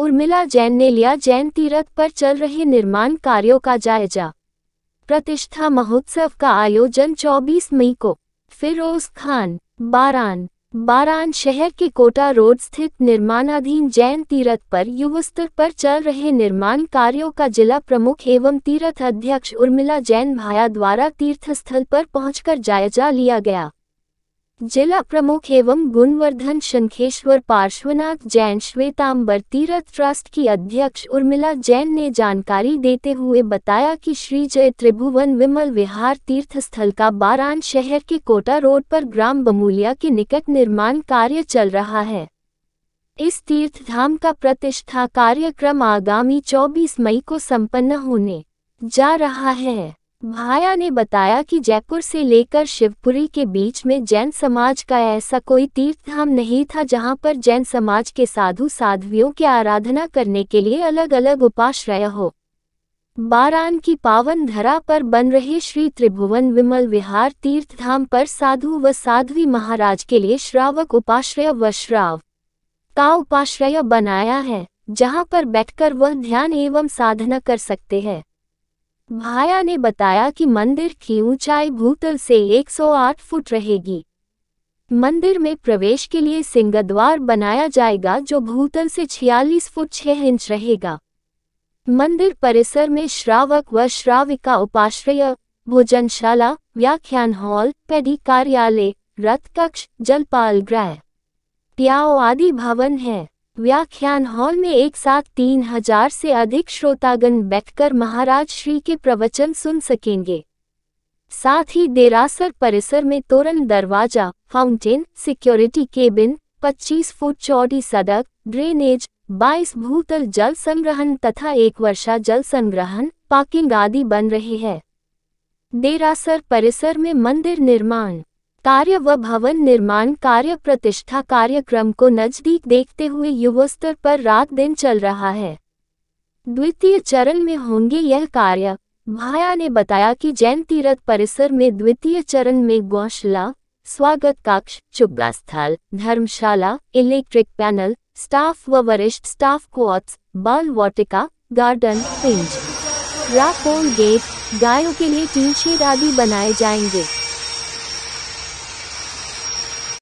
उर्मिला जैन ने लिया जैन तीर्थ पर चल रहे निर्माण कार्यों का जायजा प्रतिष्ठा महोत्सव का आयोजन 24 मई को फिरोज खान बारान बारान शहर के कोटा रोड स्थित निर्माणाधीन जैन तीर्थ पर युवस्तर पर चल रहे निर्माण कार्यों का जिला प्रमुख एवं तीर्थ अध्यक्ष उर्मिला जैन भाया द्वारा तीर्थस्थल पर पहुंचकर जायजा लिया गया जिला प्रमुख एवं गुणवर्धन शंखेश्वर पार्श्वनाथ जैन श्वेतांबर तीर्थ ट्रस्ट की अध्यक्ष उर्मिला जैन ने जानकारी देते हुए बताया कि श्री जय त्रिभुवन विमल विहार तीर्थ स्थल का बारान शहर के कोटा रोड पर ग्राम बमूलिया के निकट निर्माण कार्य चल रहा है इस तीर्थ धाम का प्रतिष्ठा कार्यक्रम आगामी 24 मई को संपन्न होने जा रहा है भाया ने बताया कि जयपुर से लेकर शिवपुरी के बीच में जैन समाज का ऐसा कोई तीर्थधाम नहीं था जहां पर जैन समाज के साधु साध्वियों की आराधना करने के लिए अलग अलग उपाश्रय हो बारान की पावन धरा पर बन रहे श्री त्रिभुवन विमल विहार तीर्थधाम पर साधु व साध्वी महाराज के लिए श्रावक उपाश्रय व श्राव का उपाश्रय बनाया है जहां पर बैठकर वह ध्यान एवं साधना कर सकते हैं भाया ने बताया कि मंदिर की ऊंचाई भूतल से 108 फुट रहेगी मंदिर में प्रवेश के लिए सिंगद्वार बनाया जाएगा जो भूतल से 46 फुट 6 इंच रहेगा मंदिर परिसर में श्रावक व श्राविका उपाश्रय भोजनशाला व्याख्यान हॉल पैदी कार्यालय रथ कक्ष जलपाल ग्रह प्याओ आदि भवन है व्याख्यान हॉल में एक साथ तीन हजार से अधिक श्रोतागण बैठकर महाराज श्री के प्रवचन सुन सकेंगे साथ ही देरासर परिसर में तोरण दरवाजा फाउंटेन सिक्योरिटी केबिन 25 फुट चौड़ी सड़क ड्रेनेज 22 भूतल जल संग्रहण तथा एक वर्षा जल संग्रहण पार्किंग आदि बन रहे हैं देरासर परिसर में मंदिर निर्माण कार्य व भवन निर्माण कार्य प्रतिष्ठा कार्यक्रम को नजदीक देखते हुए युवा स्तर पर रात दिन चल रहा है द्वितीय चरण में होंगे यह कार्य भाया ने बताया कि जैन तीर्थ परिसर में द्वितीय चरण में गौशला स्वागत कक्ष चुग्गा स्थल धर्मशाला इलेक्ट्रिक पैनल स्टाफ व वरिष्ठ स्टाफ कोऑप्स बाल वाटिका गार्डन पिंज रा गेट गायों के लिए टीन आदि बनाए जाएंगे